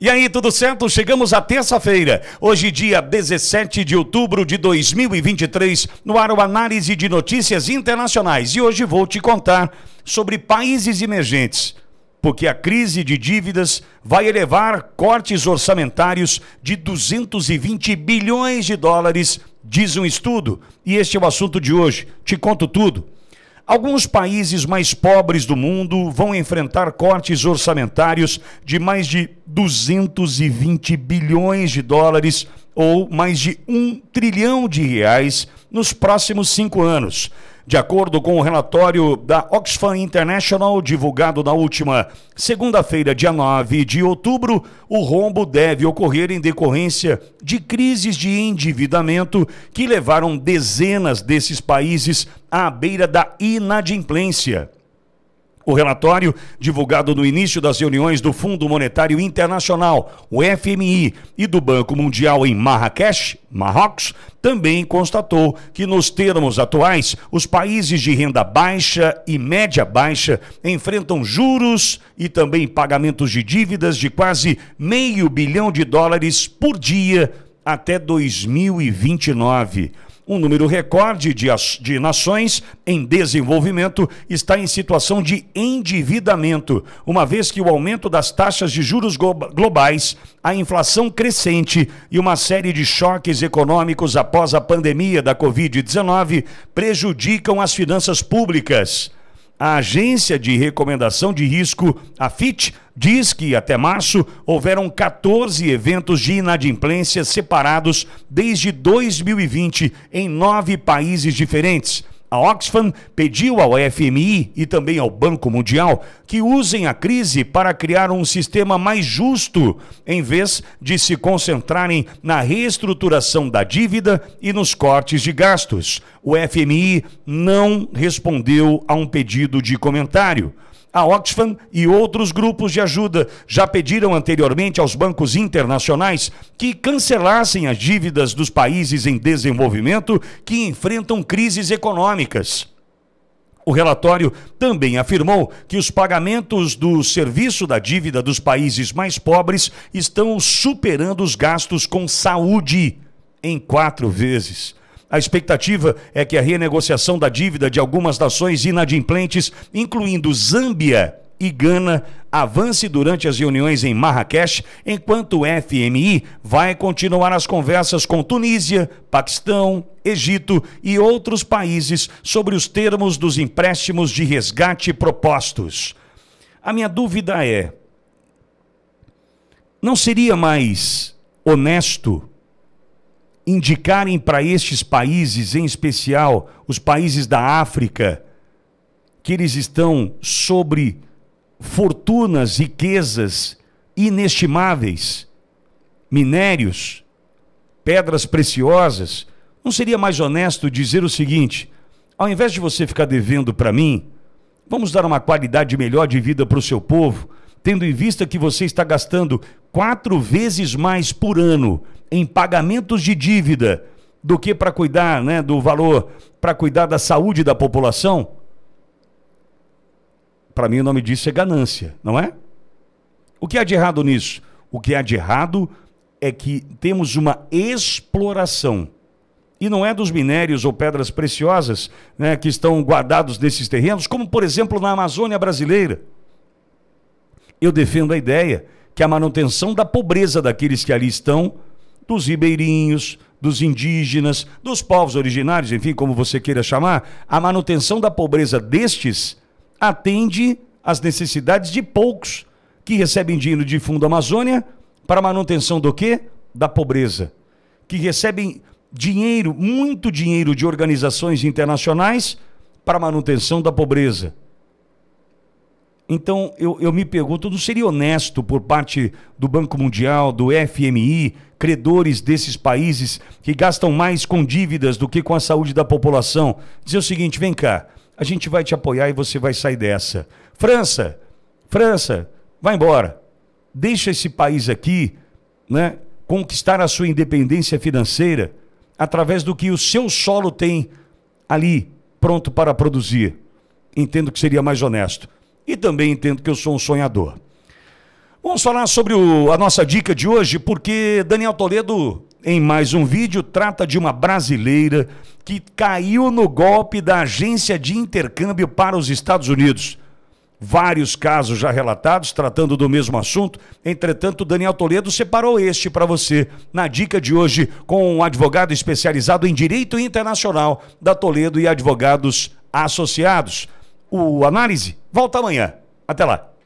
E aí, tudo certo? Chegamos à terça-feira, hoje, dia 17 de outubro de 2023, no ar o Análise de Notícias Internacionais. E hoje vou te contar sobre países emergentes, porque a crise de dívidas vai elevar cortes orçamentários de 220 bilhões de dólares, diz um estudo. E este é o assunto de hoje. Te conto tudo. Alguns países mais pobres do mundo vão enfrentar cortes orçamentários de mais de 220 bilhões de dólares ou mais de um trilhão de reais nos próximos cinco anos. De acordo com o relatório da Oxfam International, divulgado na última segunda-feira, dia 9 de outubro, o rombo deve ocorrer em decorrência de crises de endividamento que levaram dezenas desses países à beira da inadimplência. O relatório, divulgado no início das reuniões do Fundo Monetário Internacional, o FMI, e do Banco Mundial em Marrakech, Marrocos, também constatou que, nos termos atuais, os países de renda baixa e média baixa enfrentam juros e também pagamentos de dívidas de quase meio bilhão de dólares por dia até 2029 um número recorde de, de nações em desenvolvimento está em situação de endividamento, uma vez que o aumento das taxas de juros globais, a inflação crescente e uma série de choques econômicos após a pandemia da Covid-19 prejudicam as finanças públicas. A Agência de Recomendação de Risco, a FIT, diz que até março houveram 14 eventos de inadimplência separados desde 2020 em nove países diferentes. A Oxfam pediu ao FMI e também ao Banco Mundial que usem a crise para criar um sistema mais justo, em vez de se concentrarem na reestruturação da dívida e nos cortes de gastos. O FMI não respondeu a um pedido de comentário. A Oxfam e outros grupos de ajuda já pediram anteriormente aos bancos internacionais que cancelassem as dívidas dos países em desenvolvimento que enfrentam crises econômicas. O relatório também afirmou que os pagamentos do serviço da dívida dos países mais pobres estão superando os gastos com saúde em quatro vezes. A expectativa é que a renegociação da dívida de algumas nações inadimplentes, incluindo Zâmbia e Gana, avance durante as reuniões em Marrakech, enquanto o FMI vai continuar as conversas com Tunísia, Paquistão, Egito e outros países sobre os termos dos empréstimos de resgate propostos. A minha dúvida é: não seria mais honesto indicarem para estes países, em especial os países da África, que eles estão sobre fortunas, riquezas inestimáveis, minérios, pedras preciosas, não seria mais honesto dizer o seguinte: ao invés de você ficar devendo para mim, vamos dar uma qualidade melhor de vida para o seu povo, tendo em vista que você está gastando quatro vezes mais por ano em pagamentos de dívida do que para cuidar né, do valor, para cuidar da saúde da população, para mim o nome disso é ganância, não é? O que há de errado nisso? O que há de errado é que temos uma exploração. E não é dos minérios ou pedras preciosas né, que estão guardados nesses terrenos, como por exemplo na Amazônia brasileira eu defendo a ideia que a manutenção da pobreza daqueles que ali estão, dos ribeirinhos, dos indígenas, dos povos originários, enfim, como você queira chamar, a manutenção da pobreza destes atende às necessidades de poucos que recebem dinheiro de fundo Amazônia para manutenção do quê? Da pobreza. Que recebem dinheiro, muito dinheiro de organizações internacionais para manutenção da pobreza. Então, eu, eu me pergunto, não seria honesto por parte do Banco Mundial, do FMI, credores desses países que gastam mais com dívidas do que com a saúde da população, dizer o seguinte: vem cá, a gente vai te apoiar e você vai sair dessa. França, França, vai embora. Deixa esse país aqui né, conquistar a sua independência financeira através do que o seu solo tem ali pronto para produzir. Entendo que seria mais honesto e também entendo que eu sou um sonhador. Vamos falar sobre o, a nossa dica de hoje, porque Daniel Toledo, em mais um vídeo, trata de uma brasileira que caiu no golpe da agência de intercâmbio para os Estados Unidos. Vários casos já relatados tratando do mesmo assunto. Entretanto, Daniel Toledo separou este para você na dica de hoje com um advogado especializado em direito internacional da Toledo e Advogados Associados o Análise volta amanhã. Até lá.